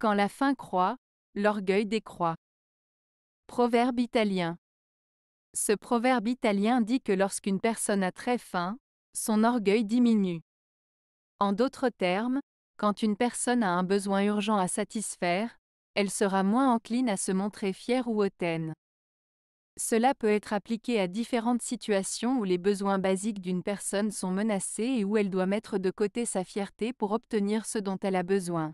Quand la faim croît, l'orgueil décroît. Proverbe italien. Ce proverbe italien dit que lorsqu'une personne a très faim, son orgueil diminue. En d'autres termes, quand une personne a un besoin urgent à satisfaire, elle sera moins encline à se montrer fière ou hautaine. Cela peut être appliqué à différentes situations où les besoins basiques d'une personne sont menacés et où elle doit mettre de côté sa fierté pour obtenir ce dont elle a besoin.